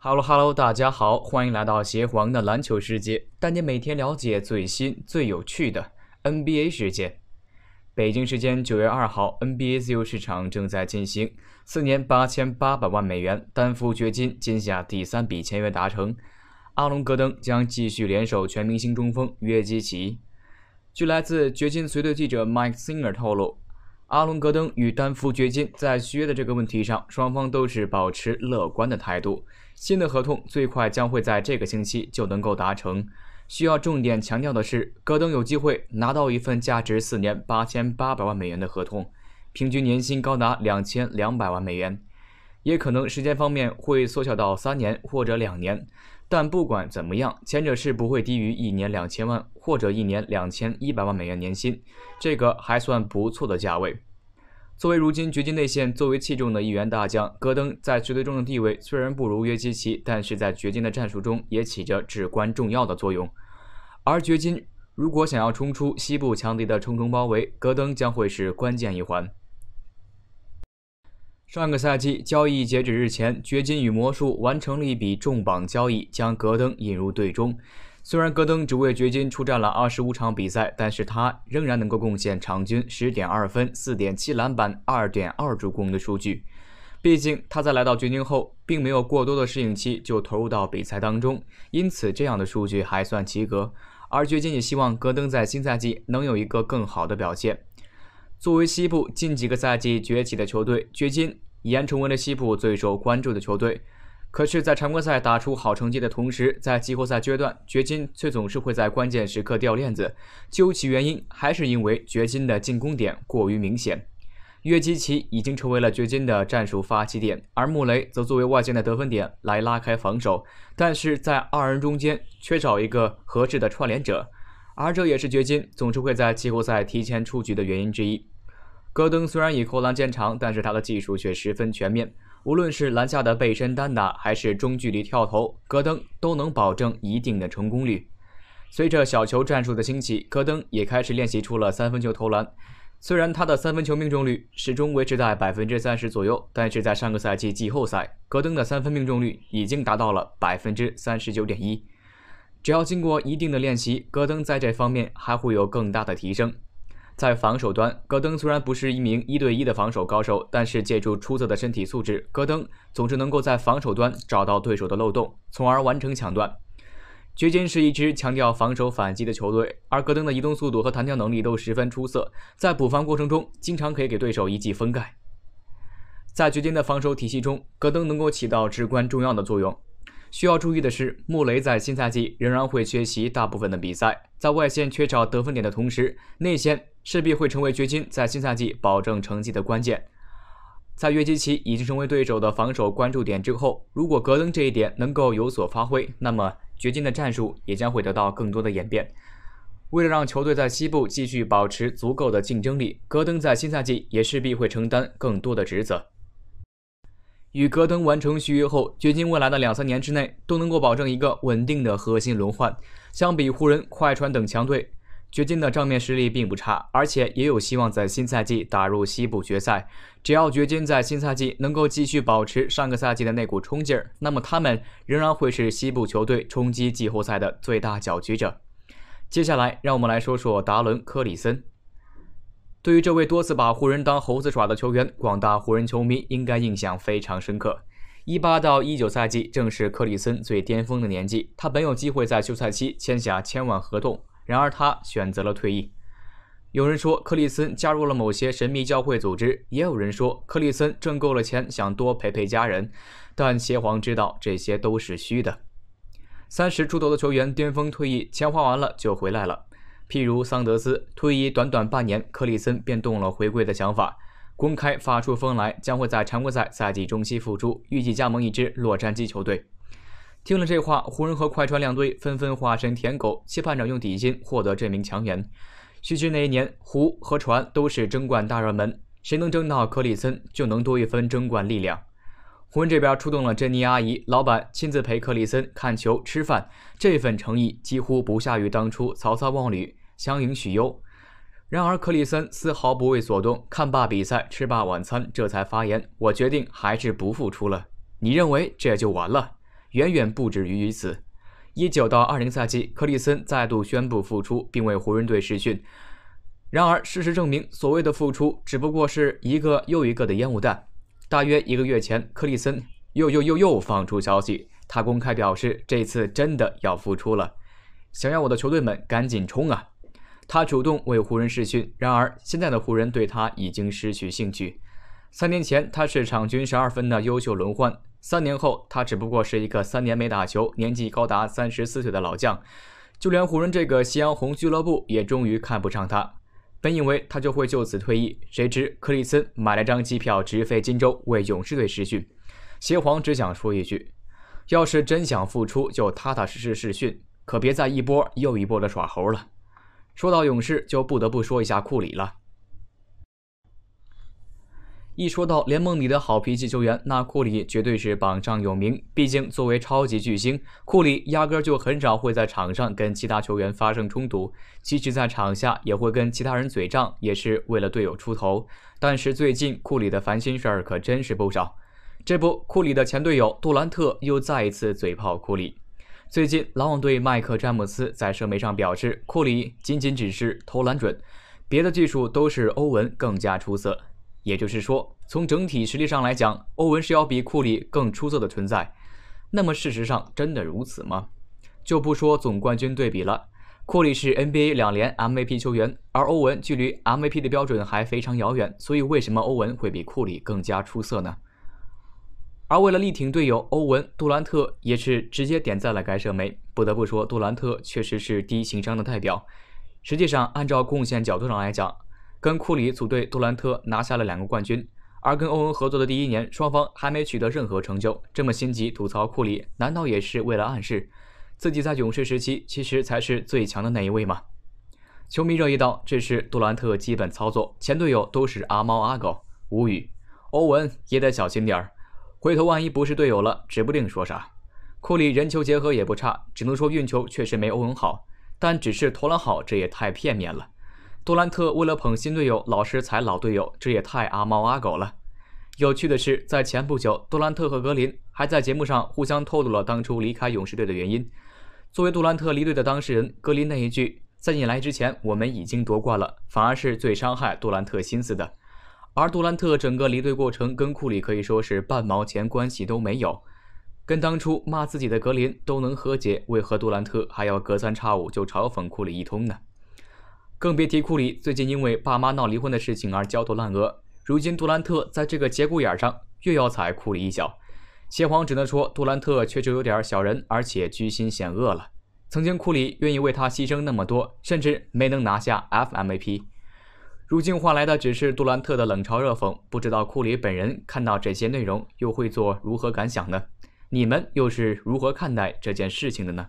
Hello Hello，大家好，欢迎来到鞋皇的篮球世界，带你每天了解最新最有趣的 NBA 事件。北京时间九月二号，NBA 自由市场正在进行，四年八千八百万美元，单佛掘金今夏第三笔签约达成，阿隆戈登将继续联手全明星中锋约基奇。据来自掘金随队记者 Mike Singer 透露。阿伦·戈登与丹夫掘金在续约的这个问题上，双方都是保持乐观的态度。新的合同最快将会在这个星期就能够达成。需要重点强调的是，戈登有机会拿到一份价值四年八千八百万美元的合同，平均年薪高达两千两百万美元。也可能时间方面会缩小到三年或者两年，但不管怎么样，前者是不会低于一年两千万或者一年两千一百万美元年薪，这个还算不错的价位。作为如今掘金内线最为器重的一员大将，戈登在球队中的地位虽然不如约基奇，但是在掘金的战术中也起着至关重要的作用。而掘金如果想要冲出西部强敌的重重包围，戈登将会是关键一环。上个赛季交易截止日前，掘金与魔术完成了一笔重磅交易，将戈登引入队中。虽然戈登只为掘金出战了二十五场比赛，但是他仍然能够贡献场均十点二分、四点七篮板、二点二助攻的数据。毕竟他在来到掘金后，并没有过多的适应期就投入到比赛当中，因此这样的数据还算及格。而掘金也希望戈登在新赛季能有一个更好的表现。作为西部近几个赛季崛起的球队，掘金已然成为了西部最受关注的球队。可是，在常规赛打出好成绩的同时，在季后赛阶段，掘金却总是会在关键时刻掉链子。究其原因，还是因为掘金的进攻点过于明显。约基奇已经成为了掘金的战术发起点，而穆雷则作为外线的得分点来拉开防守。但是在二人中间缺少一个合适的串联者，而这也是掘金总是会在季后赛提前出局的原因之一。戈登虽然以扣篮见长，但是他的技术却十分全面。无论是篮下的背身单打，还是中距离跳投，戈登都能保证一定的成功率。随着小球战术的兴起，戈登也开始练习出了三分球投篮。虽然他的三分球命中率始终维持在百分之三十左右，但是在上个赛季季后赛，戈登的三分命中率已经达到了百分之三十九点一。只要经过一定的练习，戈登在这方面还会有更大的提升。在防守端，戈登虽然不是一名一对一的防守高手，但是借助出色的身体素质，戈登总是能够在防守端找到对手的漏洞，从而完成抢断。掘金是一支强调防守反击的球队，而戈登的移动速度和弹跳能力都十分出色，在补防过程中经常可以给对手一记封盖。在掘金的防守体系中，戈登能够起到至关重要的作用。需要注意的是，穆雷在新赛季仍然会缺席大部分的比赛，在外线缺少得分点的同时，内线势必会成为掘金在新赛季保证成绩的关键。在约基奇已经成为对手的防守关注点之后，如果戈登这一点能够有所发挥，那么掘金的战术也将会得到更多的演变。为了让球队在西部继续保持足够的竞争力，戈登在新赛季也势必会承担更多的职责。与戈登完成续约后，掘金未来的两三年之内都能够保证一个稳定的核心轮换。相比湖人、快船等强队，掘金的账面实力并不差，而且也有希望在新赛季打入西部决赛。只要掘金在新赛季能够继续保持上个赛季的那股冲劲儿，那么他们仍然会是西部球队冲击季后赛的最大搅局者。接下来，让我们来说说达伦·科里森。对于这位多次把湖人当猴子耍的球员，广大湖人球迷应该印象非常深刻。一八到一九赛季正是克里森最巅峰的年纪，他本有机会在休赛期签下千万合同，然而他选择了退役。有人说克里森加入了某些神秘教会组织，也有人说克里森挣够了钱想多陪陪家人，但邪皇知道这些都是虚的。三十出头的球员巅峰退役，钱花完了就回来了。譬如桑德斯退役短短半年，克里森便动了回归的想法，公开发出风来，将会在常规赛赛季中期复出，预计加盟一支洛杉矶球队。听了这话，湖人和快船两队纷纷化身舔狗，期盼着用底薪获得这名强援。须知那一年，湖和船都是争冠大热门，谁能争到克里森，就能多一分争冠力量。湖人这边出动了珍妮阿姨，老板亲自陪克里森看球、吃饭，这份诚意几乎不下于当初曹操望吕相迎许攸。然而克里森丝毫不为所动，看罢比赛，吃罢晚餐，这才发言：“我决定还是不复出了。”你认为这就完了？远远不止于此。一九到二零赛季，克里森再度宣布复出，并为湖人队试训。然而事实证明，所谓的复出只不过是一个又一个的烟雾弹。大约一个月前，克里森又又又又放出消息，他公开表示这次真的要复出了，想要我的球队们赶紧冲啊！他主动为湖人试训，然而现在的湖人对他已经失去兴趣。三年前他是场均十二分的优秀轮换，三年后他只不过是一个三年没打球、年纪高达三十四岁的老将，就连湖人这个夕阳红俱乐部也终于看不上他。本以为他就会就此退役，谁知克里斯买了张机票直飞金州为勇士队试训。邪皇只想说一句：要是真想复出，就踏踏实实试训，可别再一波又一波的耍猴了。说到勇士，就不得不说一下库里了。一说到联盟里的好脾气球员，那库里绝对是榜上有名。毕竟作为超级巨星，库里压根就很少会在场上跟其他球员发生冲突，即使在场下也会跟其他人嘴仗，也是为了队友出头。但是最近库里的烦心事儿可真是不少。这不，库里的前队友杜兰特又再一次嘴炮库里。最近，篮网队麦克詹姆斯在社媒上表示，库里仅仅只是投篮准，别的技术都是欧文更加出色。也就是说，从整体实力上来讲，欧文是要比库里更出色的存在。那么，事实上真的如此吗？就不说总冠军对比了，库里是 NBA 两连 MVP 球员，而欧文距离 MVP 的标准还非常遥远。所以，为什么欧文会比库里更加出色呢？而为了力挺队友，欧文杜兰特也是直接点赞了该社媒。不得不说，杜兰特确实是低情商的代表。实际上，按照贡献角度上来讲。跟库里组队，杜兰特拿下了两个冠军，而跟欧文合作的第一年，双方还没取得任何成就。这么心急吐槽库里，难道也是为了暗示自己在勇士时期其实才是最强的那一位吗？球迷热议道：“这是杜兰特基本操作，前队友都是阿猫阿狗，无语。欧文也得小心点儿，回头万一不是队友了，指不定说啥。”库里人球结合也不差，只能说运球确实没欧文好，但只是投篮好，这也太片面了。杜兰特为了捧新队友，老是踩老队友，这也太阿猫阿狗了。有趣的是，在前不久，杜兰特和格林还在节目上互相透露了当初离开勇士队的原因。作为杜兰特离队的当事人，格林那一句“在你来之前，我们已经夺冠了”，反而是最伤害杜兰特心思的。而杜兰特整个离队过程跟库里可以说是半毛钱关系都没有，跟当初骂自己的格林都能和解，为何杜兰特还要隔三差五就嘲讽库里一通呢？更别提库里最近因为爸妈闹离婚的事情而焦头烂额。如今杜兰特在这个节骨眼上又要踩库里一脚，协皇只能说杜兰特确实有点小人，而且居心险恶了。曾经库里愿意为他牺牲那么多，甚至没能拿下 FMVP，如今换来的只是杜兰特的冷嘲热讽。不知道库里本人看到这些内容又会做如何感想呢？你们又是如何看待这件事情的呢？